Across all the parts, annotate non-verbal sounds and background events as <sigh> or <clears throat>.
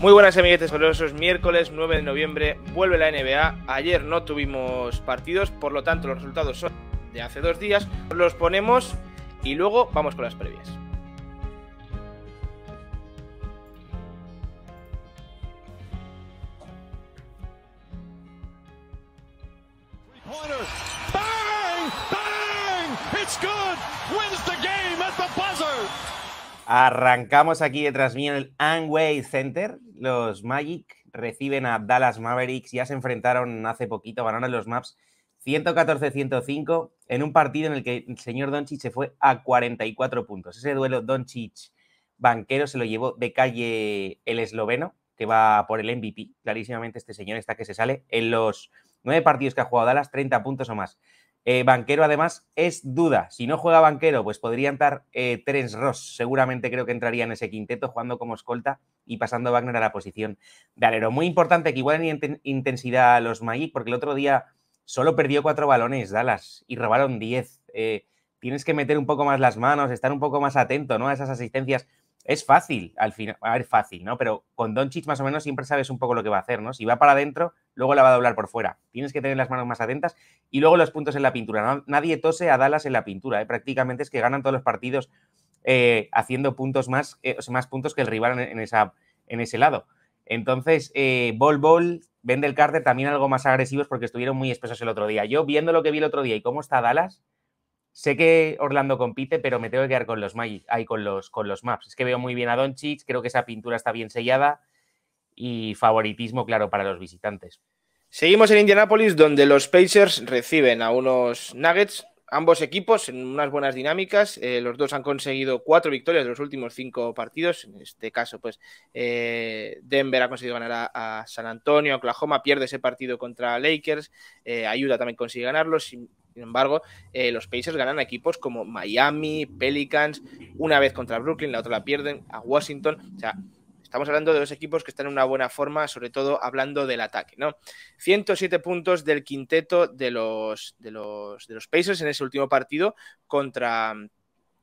Muy buenas amiguetes colorosos, miércoles 9 de noviembre vuelve la NBA. Ayer no tuvimos partidos, por lo tanto los resultados son de hace dos días. Los ponemos y luego vamos con las previas. Arrancamos aquí detrás mío en el Anway Center. Los Magic reciben a Dallas Mavericks. Ya se enfrentaron hace poquito, ganaron los Maps 114-105 en un partido en el que el señor Doncic se fue a 44 puntos. Ese duelo Doncic banquero se lo llevó de calle el esloveno, que va por el MVP. Clarísimamente este señor está que se sale en los nueve partidos que ha jugado Dallas, 30 puntos o más. Eh, banquero, además, es duda. Si no juega banquero, pues podría entrar eh, Terence Ross. Seguramente creo que entraría en ese quinteto jugando como escolta y pasando Wagner a la posición de Muy importante que igualen intensidad a los Magic, porque el otro día solo perdió cuatro balones Dallas y robaron diez. Eh, tienes que meter un poco más las manos, estar un poco más atento ¿no? a esas asistencias es fácil, al final, a fácil, ¿no? Pero con Doncic más o menos siempre sabes un poco lo que va a hacer, ¿no? Si va para adentro, luego la va a doblar por fuera. Tienes que tener las manos más atentas y luego los puntos en la pintura. nadie tose a Dallas en la pintura, ¿eh? prácticamente es que ganan todos los partidos eh, haciendo puntos más, eh, más puntos que el rival en, ese lado. Entonces, Bol Bol, el Carter también algo más agresivos porque estuvieron muy espesos el otro día. Yo viendo lo que vi el otro día y cómo está Dallas, Sé que Orlando compite, pero me tengo que quedar con los, con los maps. Es que veo muy bien a Doncic, creo que esa pintura está bien sellada y favoritismo, claro, para los visitantes. Seguimos en Indianápolis, donde los Pacers reciben a unos Nuggets, ambos equipos en unas buenas dinámicas. Eh, los dos han conseguido cuatro victorias de los últimos cinco partidos. En este caso, pues eh, Denver ha conseguido ganar a, San Antonio, Oklahoma pierde ese partido contra Lakers, eh, Ayuda también consigue ganarlo. Sin embargo, eh, los Pacers ganan equipos como Miami, Pelicans, una vez contra Brooklyn, la otra la pierden, a Washington. O sea, estamos hablando de dos equipos que están en una buena forma, sobre todo hablando del ataque, ¿no? 107 puntos del quinteto de los, de los, de los Pacers en ese último partido contra,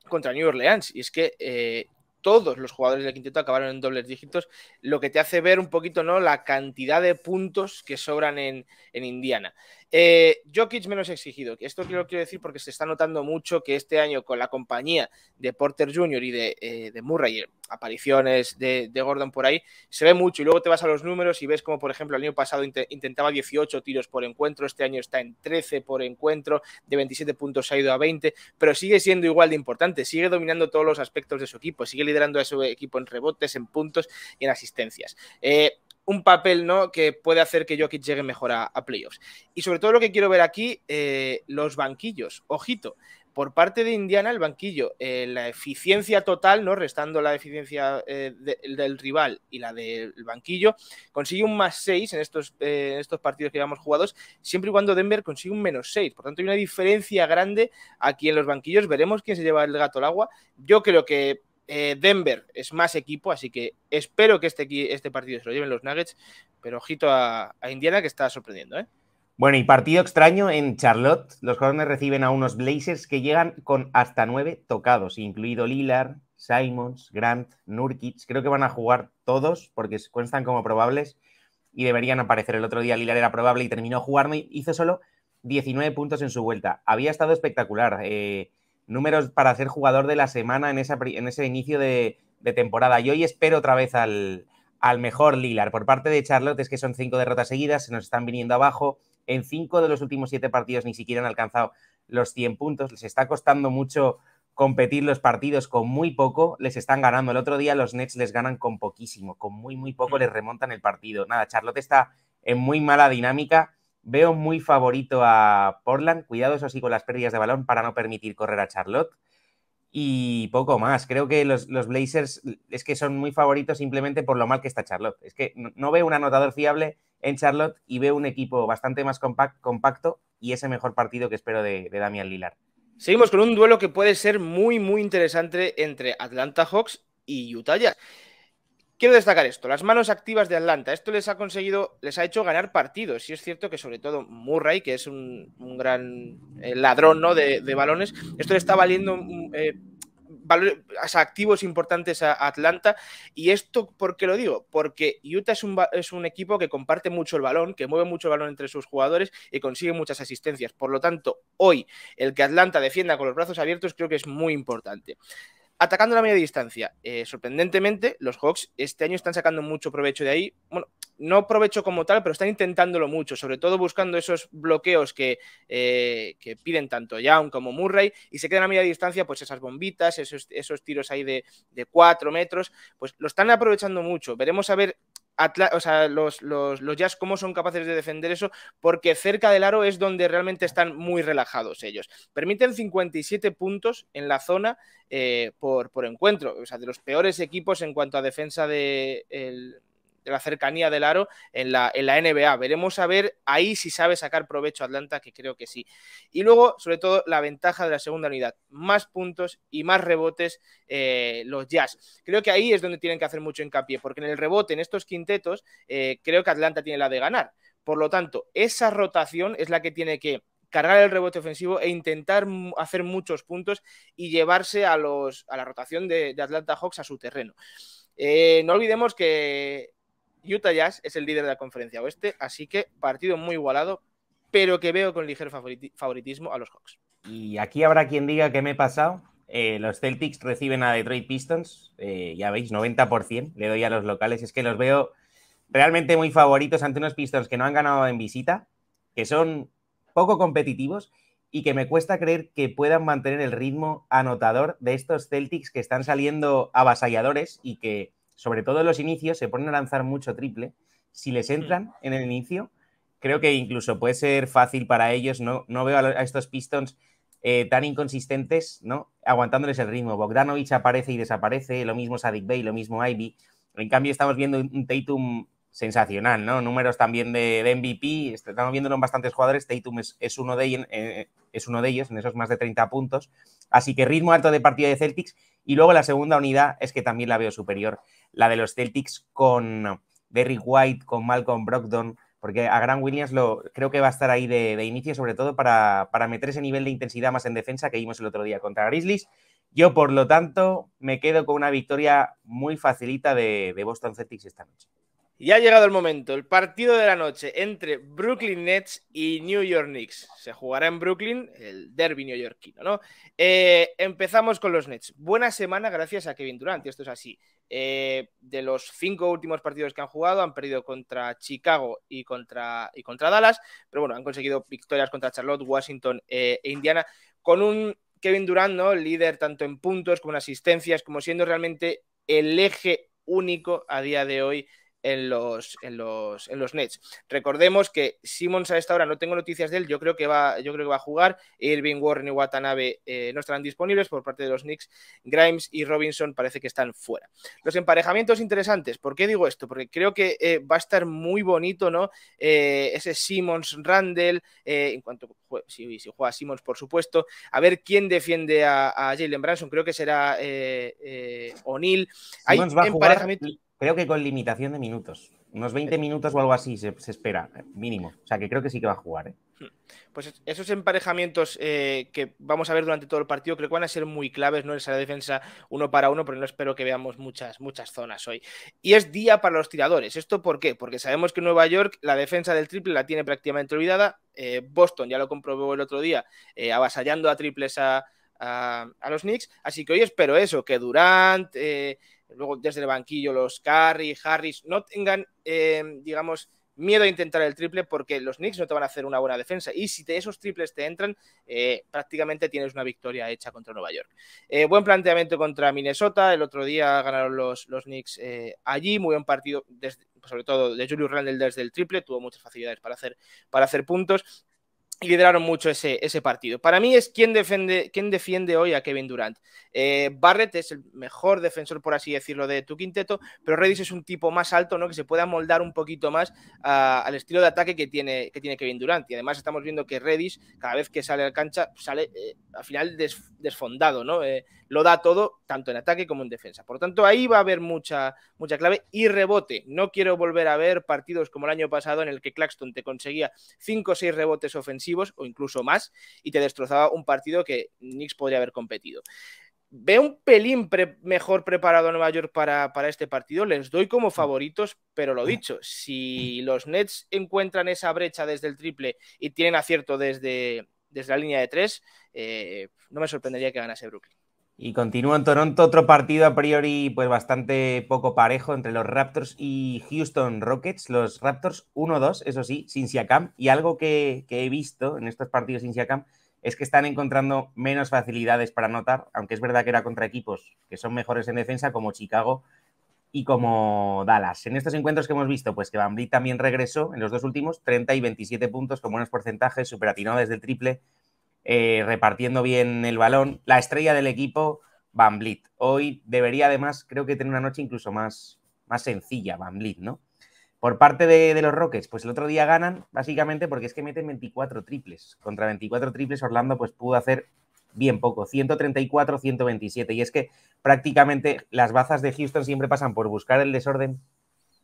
contra New Orleans. Y es que eh, todos los jugadores del quinteto acabaron en dobles dígitos, lo que te hace ver un poquito ¿no? la cantidad de puntos que sobran en, en Indiana. Eh, Jokic menos exigido. Esto lo quiero decir porque se está notando mucho que este año con la compañía de Porter Jr. y eh, de, Murray, apariciones de, Gordon por ahí, se ve mucho y luego te vas a los números y ves como por ejemplo el año pasado intentaba 18 tiros por encuentro, este año está en 13 por encuentro, de 27 puntos ha ido a 20, pero sigue siendo igual de importante, sigue dominando todos los aspectos de su equipo, sigue liderando a su equipo en rebotes, en puntos y en asistencias. Eh, un papel ¿no? que puede hacer que Jokic llegue mejor a, playoffs. Y sobre todo lo que quiero ver aquí, eh, los banquillos. Ojito, por parte de Indiana el banquillo, eh, la eficiencia total, ¿no? Restando la eficiencia eh, del rival y la del banquillo, consigue un más 6 en estos, estos partidos que llevamos jugados, siempre y cuando Denver consigue un menos 6. Por tanto, hay una diferencia grande aquí en los banquillos. Veremos quién se lleva el gato al agua. Yo creo que eh, Denver es más equipo, así que espero que este, este partido se lo lleven los Nuggets, pero ojito a, Indiana que está sorprendiendo. ¿eh? Bueno, y partido extraño en Charlotte. Los Hornets reciben a unos Blazers que llegan con hasta nueve tocados, incluido Lillard, Simons, Grant, Nurkic. Creo que van a jugar todos porque se cuentan como probables y deberían aparecer. El otro día Lillard era probable y terminó jugando y hizo solo 19 puntos en su vuelta. Había estado espectacular. Eh, números para ser jugador de la semana en, en ese inicio de, temporada. Y hoy espero otra vez al, al mejor Lilar. Por parte de Charlotte es que son cinco derrotas seguidas, se nos están viniendo abajo. En cinco de los últimos siete partidos ni siquiera han alcanzado los 100 puntos. Les está costando mucho competir los partidos con muy poco. Les están ganando. El otro día los Nets les ganan con poquísimo, con muy, muy poco les remontan el partido. Nada, Charlotte está en muy mala dinámica Veo muy favorito a Portland. Cuidado, eso sí, con las pérdidas de balón para no permitir correr a Charlotte. Y poco más. Creo que los, Blazers mm, es que son muy favoritos simplemente por lo mal que está Charlotte. Es que no, veo un anotador fiable en Charlotte y veo un equipo bastante más compacto y ese mejor partido que espero de, de Damian Lillard. Seguimos con un duelo que puede ser muy, muy interesante entre Atlanta Hawks y Utah Jazz. Quiero destacar esto, las manos activas de Atlanta. Esto les ha conseguido, les ha hecho ganar partidos. Y es cierto que sobre todo Murray, que es un, gran eh, ladrón ¿no? de, balones, esto le está valiendo mm, eh, activos importantes a, Atlanta. Y esto, ¿por qué lo digo? Porque Utah es un, es un equipo que comparte mucho el balón, que mueve mucho el balón entre sus jugadores y consigue muchas asistencias. Por lo tanto, hoy el que Atlanta defienda con los brazos abiertos creo que es muy importante. Atacando la media distancia, eh, sorprendentemente, los Hawks este año están sacando mucho provecho de ahí. Bueno, no provecho como tal, pero están intentándolo mucho, sobre todo buscando esos bloqueos que, eh, que piden tanto Young como Murray y se quedan a media distancia, pues esas bombitas, esos, tiros ahí de, de cuatro metros, pues lo están aprovechando mucho. Veremos a ver o sea, los, los, los, Jazz cómo son capaces de defender eso, porque cerca del aro es donde realmente están muy relajados ellos. Permiten 57 puntos en la zona eh, por, por, encuentro, o sea, de los peores equipos en cuanto a defensa de, el, la cercanía del aro en la, NBA. Veremos a ver ahí si sabe sacar provecho Atlanta, que creo que sí. Y luego, sobre todo, la ventaja de la segunda unidad. Más puntos y más rebotes eh, los Jazz. Creo que ahí es donde tienen que hacer mucho hincapié, porque en el rebote, en estos quintetos, eh, creo que Atlanta tiene la de ganar. Por lo tanto, esa rotación es la que tiene que cargar el rebote ofensivo e intentar hacer muchos puntos y llevarse a, los, a la rotación de, Atlanta Hawks a su terreno. Eh, no olvidemos que Utah Jazz es el líder de la conferencia oeste, así que partido muy igualado, pero que veo con ligero favoritismo a los Hawks. Y aquí habrá quien diga que me he pasado. Eh, los Celtics reciben a Detroit Pistons, eh, ya veis, 90% le doy a los locales. Es que los veo realmente muy favoritos ante unos Pistons que no han ganado en visita, que son poco competitivos y que me cuesta creer que puedan mantener el ritmo anotador de estos Celtics que están saliendo avasalladores y que sobre todo en los inicios, se ponen a lanzar mucho triple. Si les hmm. entran en el inicio, creo que incluso puede ser fácil para ellos. No, no veo a, estos Pistons eh, tan inconsistentes, ¿no? Aguantándoles el ritmo. Bogdanovich aparece y desaparece, lo mismo Sadik Bay lo mismo Ivy. En cambio, estamos viendo un Tatum sensacional, ¿no? Números también de, MVP, este, estamos viéndolo en bastantes jugadores, Tatum es, uno de, ellos, eh, es uno de ellos, en esos más de 30 puntos. Así que ritmo alto de partida de Celtics y luego la segunda unidad es que también la veo superior, la de los Celtics con Derrick White, con Malcolm Brogdon, porque a Grant Williams lo, creo que va a estar ahí de, inicio, sobre todo para, meter ese nivel de intensidad más en defensa que vimos el otro día contra Grizzlies. Yo, por lo tanto, me quedo con una victoria muy facilita de Boston Celtics esta noche. Y ha llegado el momento, el partido de la noche entre Brooklyn Nets y New York Knicks. Se jugará en Brooklyn, el derby neoyorquino, ¿no? Eh, empezamos con los Nets. Buena semana gracias a Kevin Durant, y esto es así. Eh, de los cinco últimos partidos que han jugado, han perdido contra Chicago y contra, y contra Dallas, pero bueno, han conseguido victorias contra Charlotte, Washington eh, e Indiana, con un Kevin Durant, ¿no? Líder tanto en puntos como en asistencias, como siendo realmente el eje único a día de hoy en los, en los, en los Nets. Recordemos que Simmons a esta hora no tengo noticias de él, yo creo que va, yo creo que va a jugar. Irving Warren y Watanabe eh, no estarán disponibles por parte de los Knicks. Grimes y Robinson parece que están fuera. Los emparejamientos interesantes, ¿por qué digo esto? Porque creo que eh, va a estar muy bonito, ¿no? Eh, ese Simmons Randall, en cuanto si, juega Simmons, por supuesto, a ver quién defiende a, a Jalen Branson, creo que será O'Neill. Hay emparejamientos creo que con limitación de minutos. Unos 20 eh, minutos o algo así se, espera, eh, mínimo. O sea que creo que sí que va a jugar. Eh. Hmm. Pues esos emparejamientos que vamos a ver durante todo el partido creo que van a ser muy claves, ¿no? es la defensa uno para uno, pero no espero que veamos muchas, muchas zonas hoy. Y es día para los tiradores. ¿Esto por qué? Porque sabemos que Nueva York la defensa del triple la tiene prácticamente olvidada. Boston ya lo comprobó el otro día, avasallando a triples a, los Knicks. Así que hoy espero eso, que Durant, luego desde el banquillo los Curry, Harris, no tengan, eh, digamos, miedo a intentar el triple porque los Knicks no te van a hacer una buena defensa y si te, esos triples te entran, eh, prácticamente tienes una victoria hecha contra Nueva York. Eh, buen planteamiento contra Minnesota, el otro día ganaron los, los Knicks allí, muy buen partido sobre todo de Julius Randle desde el triple, tuvo muchas facilidades para hacer, para hacer puntos lideraron mucho ese, ese partido. Para mí es quien defiende, quien defiende hoy a Kevin Durant. Eh, Barrett es el mejor defensor, por así decirlo, de tu quinteto, pero Redis es un tipo más alto, ¿no? Que se pueda moldar un poquito más al estilo de ataque que tiene, que tiene Kevin Durant. Y además estamos viendo que Redis, cada vez que sale al cancha, sale eh, al final desfondado, ¿no? Eh, lo da todo, tanto en ataque como en defensa. Por lo tanto, ahí va a haber mucha, mucha clave y rebote. No quiero volver a ver partidos como el año pasado en el que Claxton te conseguía 5 o 6 rebotes ofensivos o incluso más y te destrozaba un partido que Knicks podría haber competido. Veo un pelín mejor preparado a Nueva York para, para, este partido. Les doy como mm. favoritos, pero lo mm. dicho, si mm. los Nets encuentran esa brecha desde el triple y tienen acierto desde, desde la línea de tres, eh, no me sorprendería que ganase Brooklyn. Y continúa en Toronto otro partido a priori pues bastante poco parejo entre los Raptors y Houston Rockets. Los Raptors 1-2, eso sí, sin Siakam. Y algo que, he visto en estos partidos sin Siakam es que están encontrando menos facilidades para anotar, aunque es verdad que era contra equipos que son mejores en defensa como Chicago y como Dallas. En estos encuentros que hemos visto, pues que Van también regresó en los dos últimos, 30 y 27 puntos con buenos porcentajes, superatino desde el triple, eh, repartiendo bien el balón. La estrella del equipo, Van Hoy debería además, creo que tener una noche incluso más, más sencilla, Van ¿no? Por parte de, los Rockets, pues el otro día ganan básicamente porque es que meten 24 triples. Contra 24 triples Orlando pues pudo hacer bien poco, 134, 127. Y es que prácticamente las bazas de Houston siempre pasan por buscar el desorden,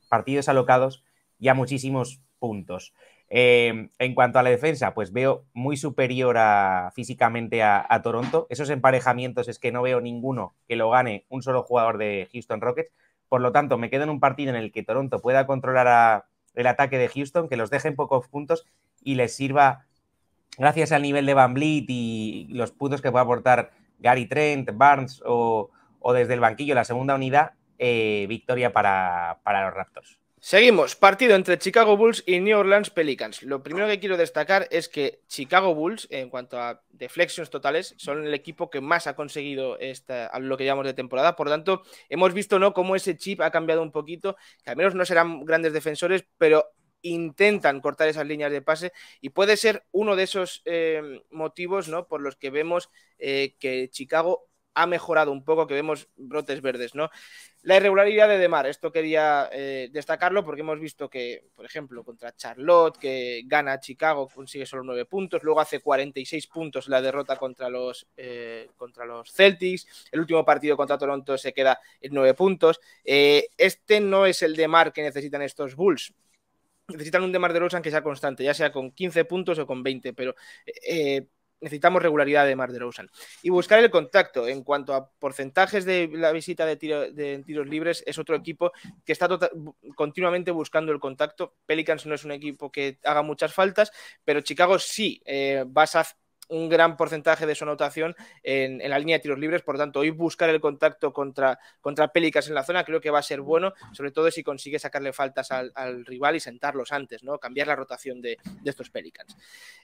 partidos alocados, ya muchísimos puntos. Em, en cuanto a la defensa, pues veo muy superior a, físicamente a, Toronto. Esos emparejamientos es que no veo ninguno que lo gane un solo jugador de Houston Rockets. Por lo tanto, me quedo en un partido en el que Toronto pueda controlar el ataque de Houston, que los deje en pocos puntos y les sirva, gracias al nivel de Van y los puntos que pueda aportar Gary Trent, Barnes o, desde el banquillo la segunda unidad, eh, victoria para, para los Raptors. Seguimos, partido entre Chicago Bulls y New Orleans Pelicans. Lo primero que quiero destacar es que Chicago Bulls, en cuanto a deflections totales, son el equipo que más ha conseguido esta, lo que llamamos de temporada. Por tanto, hemos visto ¿no? cómo ese chip ha cambiado un poquito, que al menos no serán grandes defensores, pero intentan cortar esas líneas de pase y puede ser uno de esos eh, motivos ¿no? por los que vemos eh, que Chicago ha mejorado un poco, que vemos brotes verdes, ¿no? La irregularidad de Demar, esto quería eh, destacarlo porque hemos visto que, por ejemplo, contra Charlotte, que gana Chicago, consigue solo nueve puntos, luego hace 46 puntos la derrota contra los, eh, contra los Celtics, el último partido contra Toronto se queda en nueve puntos. Eh, este no es el Demar que necesitan estos Bulls, necesitan un Demar de DeRozan que sea constante, ya sea con 15 puntos o con 20, pero necesitamos regularidad de Mar de Y buscar el contacto. En cuanto a porcentajes de la visita de, tiros libres, es otro equipo que está tota-, continuamente buscando el contacto. Pelicans no es un equipo que haga muchas faltas, pero Chicago sí. Eh, vas a un gran porcentaje de su anotación en, la línea de tiros libres. Por lo tanto, hoy buscar el contacto contra, contra en la zona creo que va a ser bueno, sobre todo si consigue sacarle faltas al, rival y sentarlos antes, ¿no? Cambiar la rotación de, estos Pelicans.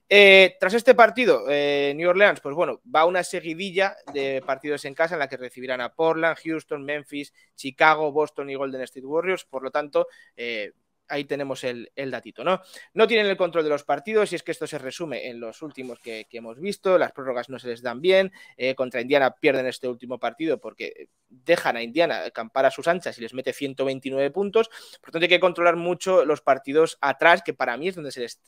Eh, tras este partido, eh, New Orleans, pues bueno, va una seguidilla de partidos en casa en la que recibirán a Portland, Houston, Memphis, Chicago, Boston y Golden State Warriors. Por lo tanto, eh, ahí tenemos el, datito, ¿no? No tienen el control de los partidos y es que esto se resume en los últimos que, hemos visto, las prórrogas no se les dan bien, eh, contra Indiana pierden este último partido porque dejan a Indiana acampar a sus anchas y les mete 129 puntos, por lo tanto hay que controlar mucho los partidos atrás, que para mí es donde se les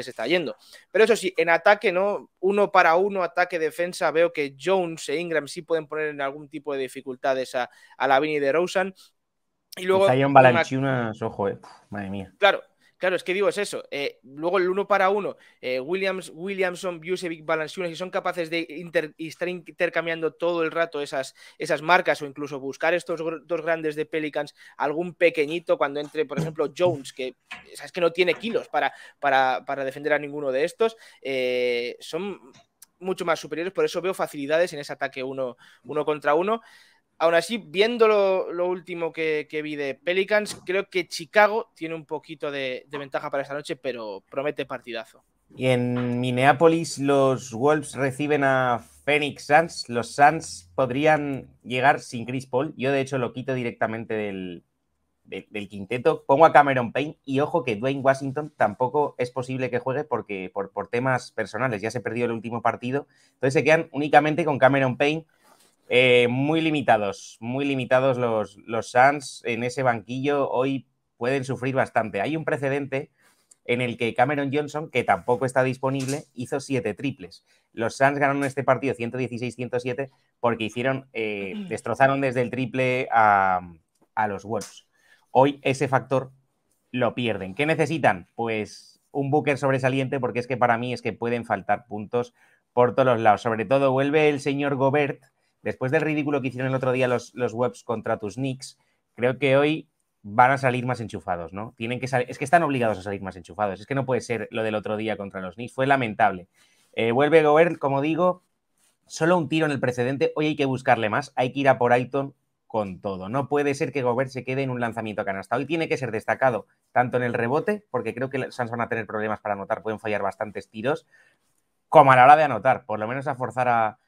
está, yendo. Pero eso sí, en ataque, ¿no? Uno para uno, ataque, defensa, veo que Jones e Ingram sí pueden poner en algún tipo de dificultades a, a Lavini de Rosen, y pues luego. Eh, mía. Claro, Claro, es que digo, es eso. Eh, luego el uno para uno, eh, Williams, Williamson, Busevic, Balanciunas, y son capaces de inter, estar intercambiando todo el rato esas, esas marcas o incluso buscar estos dos grandes de Pelicans, algún pequeñito cuando entre, por ejemplo, Jones, que es que no tiene kilos para, para, defender a ninguno de estos, son mucho más superiores, por eso veo facilidades en ese ataque uno, uno contra uno. Aún así, viendo lo, último que, vi de Pelicans, creo que Chicago tiene un poquito de, ventaja para esta noche, pero promete partidazo. Y en Minneapolis los Wolves reciben a Phoenix Suns. Los Suns podrían llegar sin Chris Paul. Yo de hecho lo quito directamente del, quinteto. Pongo a Cameron Payne y ojo que Dwayne Washington tampoco es posible que juegue porque por, por temas personales ya se perdió el último partido. Entonces se quedan únicamente con Cameron Payne eh, muy limitados, muy limitados los, los Suns en ese banquillo. Hoy pueden sufrir bastante. Hay un precedente en el que Cameron Johnson, que tampoco está disponible, hizo siete triples. Los Suns ganaron este partido 116-107 porque hicieron, eh, <clears throat> destrozaron desde el triple a, a los Wolves. Hoy ese factor lo pierden. ¿Qué necesitan? Pues un Booker sobresaliente porque es que para mí es que pueden faltar puntos por todos los lados. Sobre todo vuelve el señor Gobert, después del ridículo que hicieron el otro día los, webs contra tus Knicks, creo que hoy van a salir más enchufados, ¿no? Tienen que es que están obligados a salir más enchufados. Es que no puede ser lo del otro día contra los Knicks. Fue lamentable. Eh, vuelve Gobert, como digo, solo un tiro en el precedente. Hoy hay que buscarle más. Hay que ir a por Aiton con todo. No puede ser que Gobert se quede en un lanzamiento a canasta. Hoy tiene que ser destacado tanto en el rebote, porque creo que los Suns van a tener problemas para anotar, pueden fallar bastantes tiros, como a la hora de anotar. Por lo menos a forzar a,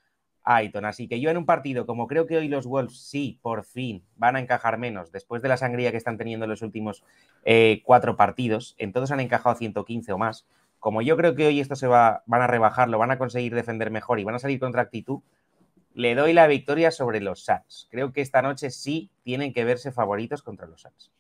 Ayton. Así que yo en un partido, como creo que hoy los Wolves sí, por fin, van a encajar menos, después de la sangría que están teniendo los últimos eh, cuatro partidos, en todos han encajado 115 o más. Como yo creo que hoy esto se va, van a rebajar, lo van a conseguir defender mejor y van a salir contra actitud, le doy la victoria sobre los Suns. Creo que esta noche sí tienen que verse favoritos contra los Suns.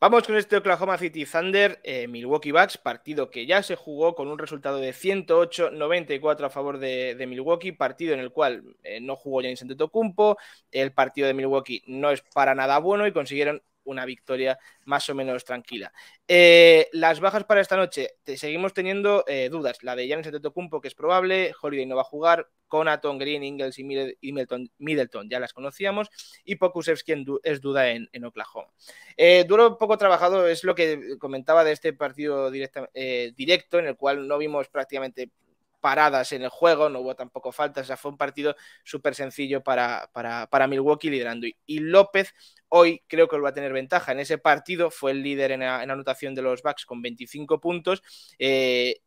Vamos con este Oklahoma City Thunder, eh, Milwaukee Bucks, partido que ya se jugó con un resultado de 108-94 a favor de, Milwaukee, partido en el cual eh, no jugó James Cumpo el partido de Milwaukee no es para nada bueno y consiguieron una victoria más o menos tranquila. Eh, las bajas para esta noche, te seguimos teniendo eh, dudas. La de Giannis Antetokounmpo, que es probable, Holiday no va a jugar, Conaton, Green, Ingles y Middleton, Middleton ya las conocíamos, y Pokusevski es duda en, Oklahoma. Eh, duro poco trabajado es lo que comentaba de este partido directo, en el cual no vimos prácticamente paradas en el juego, no hubo tampoco faltas, o sea, fue un partido súper sencillo para, para, Milwaukee liderando. Y, López hoy creo que lo va a tener ventaja. En ese partido fue el líder en, anotación de los Bucks con 25 puntos. Eh,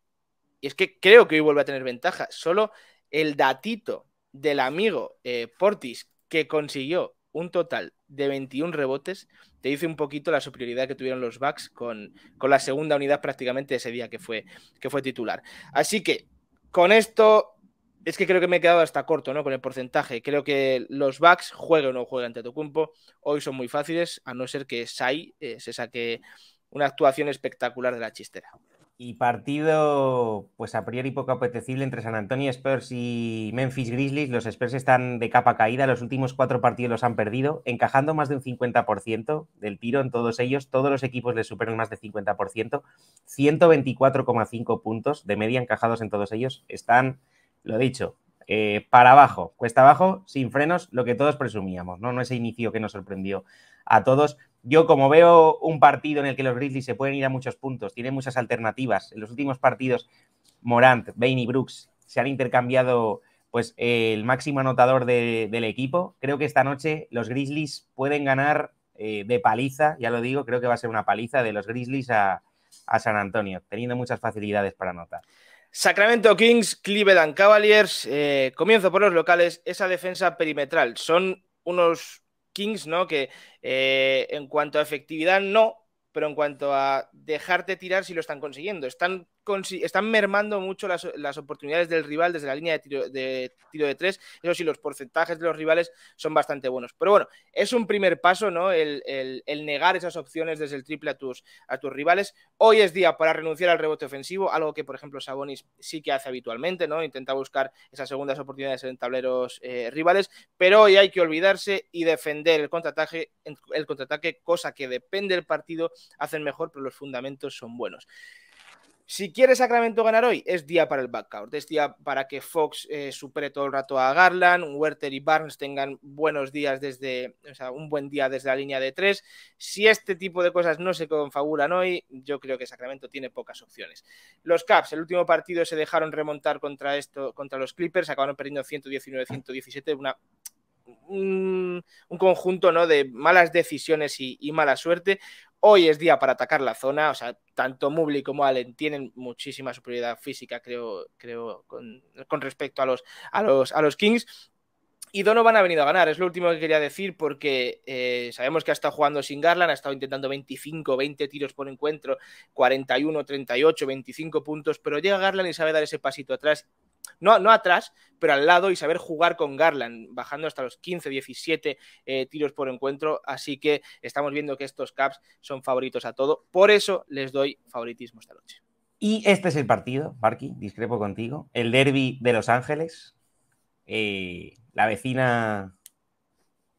y es que creo que hoy vuelve a tener ventaja. Solo el datito del amigo eh, Portis que consiguió un total de 21 rebotes, te dice un poquito la superioridad que tuvieron los Bucks con, con la segunda unidad prácticamente ese día que fue, que fue titular. Así que con esto, es que creo que me he quedado hasta corto, ¿no? Con el porcentaje. Creo que los backs, juegue o no juegue ante Tocumpo, hoy son muy fáciles, a no ser que Sai eh, se saque una actuación espectacular de la chistera y partido, pues a priori poco apetecible entre San Antonio Spurs y Memphis Grizzlies. Los Spurs están de capa caída, los últimos cuatro partidos los han perdido, encajando más de un 50% del tiro en todos ellos. Todos los equipos les superan más de 50%, 124,5 puntos de media encajados en todos ellos. Están, lo dicho, eh, para abajo, cuesta abajo, sin frenos, lo que todos presumíamos, ¿no? No ese inicio que nos sorprendió a todos. Yo como veo un partido en el que los Grizzlies se pueden ir a muchos puntos, tienen muchas alternativas. En los últimos partidos, Morant, Bain y Brooks se han intercambiado pues el máximo anotador del equipo. Creo que esta noche los Grizzlies pueden ganar eh, de paliza, ya lo digo, creo que va a ser una paliza de los Grizzlies a, San Antonio, teniendo muchas facilidades para anotar. Sacramento Kings, Cleveland Cavaliers, eh, comienzo por los locales, esa defensa perimetral, son unos Kings, ¿no? Que eh, en cuanto a efectividad, no, pero en cuanto a dejarte tirar, sí lo están consiguiendo. Están están mermando mucho las, oportunidades del rival desde la línea de tiro, de tiro, de tres. Eso sí, los porcentajes de los rivales son bastante buenos. Pero bueno, es un primer paso, ¿no? El, negar esas opciones desde el triple a tus, a tus, rivales. Hoy es día para renunciar al rebote ofensivo, algo que, por ejemplo, Sabonis sí que hace habitualmente, ¿no? Intenta buscar esas segundas oportunidades en tableros eh, rivales. Pero hoy hay que olvidarse y defender el contraataque, el contraataque, cosa que depende del partido, hacen mejor, pero los fundamentos son buenos. Si quiere Sacramento ganar hoy, es día para el backcourt, es día para que Fox eh, supere todo el rato a Garland, Werther y Barnes tengan buenos días desde, o sea, un buen día desde la línea de tres. Si este tipo de cosas no se confabulan hoy, yo creo que Sacramento tiene pocas opciones. Los Caps, el último partido se dejaron remontar contra esto, contra los Clippers, acabaron perdiendo 119-117, una un, conjunto ¿no? de malas decisiones y, mala suerte. Hoy es día para atacar la zona, o sea, tanto Mubli como Allen tienen muchísima superioridad física, creo, creo con, respecto a los, a los, a los Kings. Y Donovan ha venido a ganar, es lo último que quería decir porque eh, sabemos que ha estado jugando sin Garland, ha estado intentando 25, 20 tiros por encuentro, 41, 38, 25 puntos, pero llega Garland y sabe dar ese pasito atrás no, no atrás, pero al lado y saber jugar con Garland, bajando hasta los 15, 17 eh, tiros por encuentro. Así que estamos viendo que estos Caps son favoritos a todo. Por eso les doy favoritismo esta noche. Y este es el partido, Marky, discrepo contigo. El derby de Los Ángeles. Eh, la vecina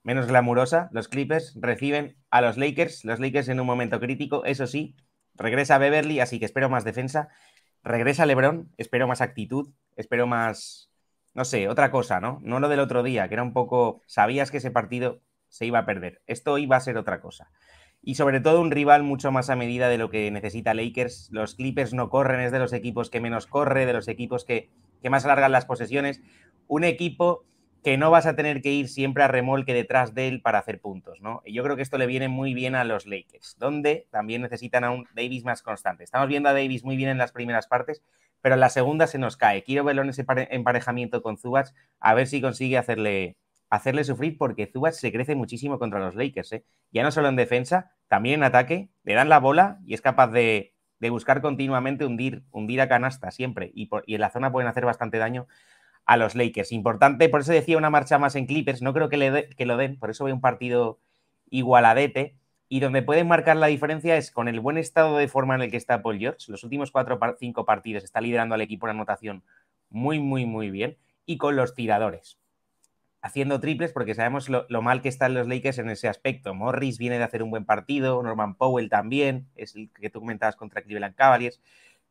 menos glamurosa, los Clippers, reciben a los Lakers. Los Lakers en un momento crítico, eso sí. Regresa a Beverly, así que espero más defensa regresa Lebron, espero más actitud, espero más, no sé, otra cosa, ¿no? No lo del otro día, que era un poco, sabías que ese partido se iba a perder, esto iba a ser otra cosa. Y sobre todo un rival mucho más a medida de lo que necesita Lakers. Los Clippers no corren, es de los equipos que menos corre, de los equipos que, que más alargan las posesiones. Un equipo que no vas a tener que ir siempre a remolque detrás de él para hacer puntos, ¿no? Y yo creo que esto le viene muy bien a los Lakers, donde también necesitan a un Davis más constante. Estamos viendo a Davis muy bien en las primeras partes, pero en la segunda se nos cae. Quiero verlo en ese emparejamiento con Zubats, a ver si consigue hacerle, hacerle sufrir, porque Zubach se crece muchísimo contra los Lakers, ¿eh? Ya no solo en defensa, también en ataque, le dan la bola y es capaz de, buscar continuamente hundir, hundir a canasta siempre, y, y en la zona pueden hacer bastante daño a los Lakers. Importante, por eso decía una marcha más en Clippers, no creo que, le que lo den, por eso veo un partido igualadete. Y donde pueden marcar la diferencia es con el buen estado de forma en el que está Paul George. Los últimos cuatro o cinco partidos está liderando al equipo en anotación muy, muy, muy bien. Y con los tiradores. Haciendo triples, porque sabemos lo, lo, mal que están los Lakers en ese aspecto. Morris viene de hacer un buen partido, Norman Powell también, es el que tú comentabas contra Cleveland Cavaliers.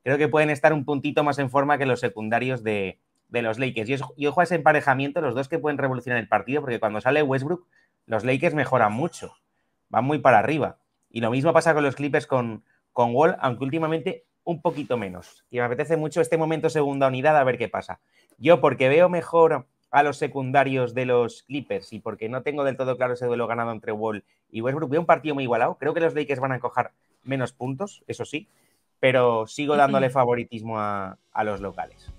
Creo que pueden estar un puntito más en forma que los secundarios de, de los Lakers. Y, ojo a ese emparejamiento, los dos que pueden revolucionar el partido, porque cuando sale Westbrook, los Lakers mejoran mucho, van muy para arriba. Y lo mismo pasa con los Clippers con, con Wall, aunque últimamente un poquito menos. Y me apetece mucho este momento segunda unidad a ver qué pasa. Yo porque veo mejor a los secundarios de los Clippers y porque no tengo del todo claro ese duelo ganado entre Wall y Westbrook, veo un partido muy igualado. Creo que los Lakers van a encojar menos puntos, eso sí, pero sigo dándole favoritismo a, a los locales.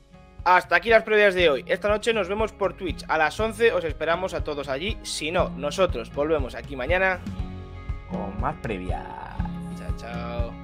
Hasta aquí las previas de hoy. Esta noche nos vemos por Twitch. A las 11 os esperamos a todos allí. Si no, nosotros volvemos aquí mañana. Con más previas. Chao, chao.